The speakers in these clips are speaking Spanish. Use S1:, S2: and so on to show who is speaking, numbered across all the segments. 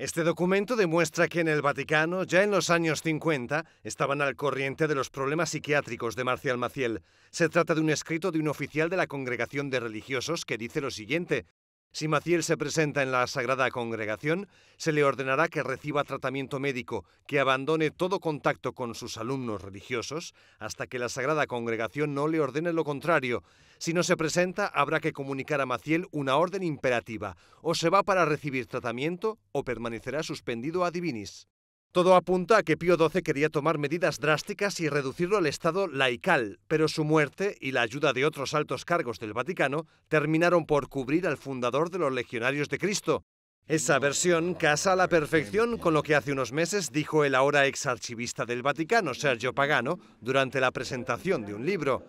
S1: Este documento demuestra que en el Vaticano, ya en los años 50, estaban al corriente de los problemas psiquiátricos de Marcial Maciel. Se trata de un escrito de un oficial de la Congregación de Religiosos que dice lo siguiente, si Maciel se presenta en la Sagrada Congregación, se le ordenará que reciba tratamiento médico, que abandone todo contacto con sus alumnos religiosos, hasta que la Sagrada Congregación no le ordene lo contrario. Si no se presenta, habrá que comunicar a Maciel una orden imperativa, o se va para recibir tratamiento o permanecerá suspendido a divinis. Todo apunta a que Pío XII quería tomar medidas drásticas y reducirlo al estado laical, pero su muerte y la ayuda de otros altos cargos del Vaticano terminaron por cubrir al fundador de los Legionarios de Cristo. Esa versión casa a la perfección con lo que hace unos meses dijo el ahora exarchivista del Vaticano, Sergio Pagano, durante la presentación de un libro.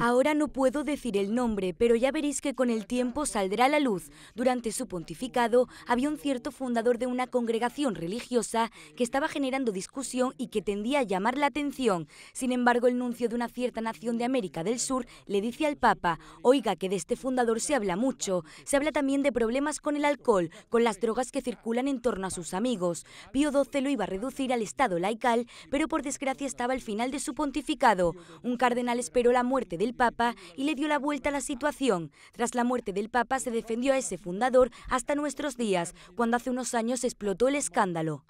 S2: Ahora no puedo decir el nombre, pero ya veréis que con el tiempo saldrá a la luz. Durante su pontificado había un cierto fundador de una congregación religiosa que estaba generando discusión y que tendía a llamar la atención. Sin embargo, el nuncio de una cierta nación de América del Sur le dice al Papa, oiga que de este fundador se habla mucho, se habla también de problemas con el alcohol, con las drogas que circulan en torno a sus amigos. Pío XII lo iba a reducir al estado laical, pero por desgracia estaba al final de su pontificado un cardenal esperó la muerte del Papa y le dio la vuelta a la situación. Tras la muerte del Papa se defendió a ese fundador hasta nuestros días, cuando hace unos años explotó el escándalo.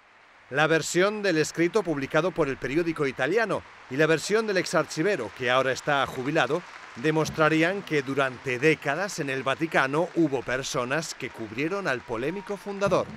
S1: La versión del escrito publicado por el periódico italiano y la versión del exarchivero, que ahora está jubilado, demostrarían que durante décadas en el Vaticano hubo personas que cubrieron al polémico fundador.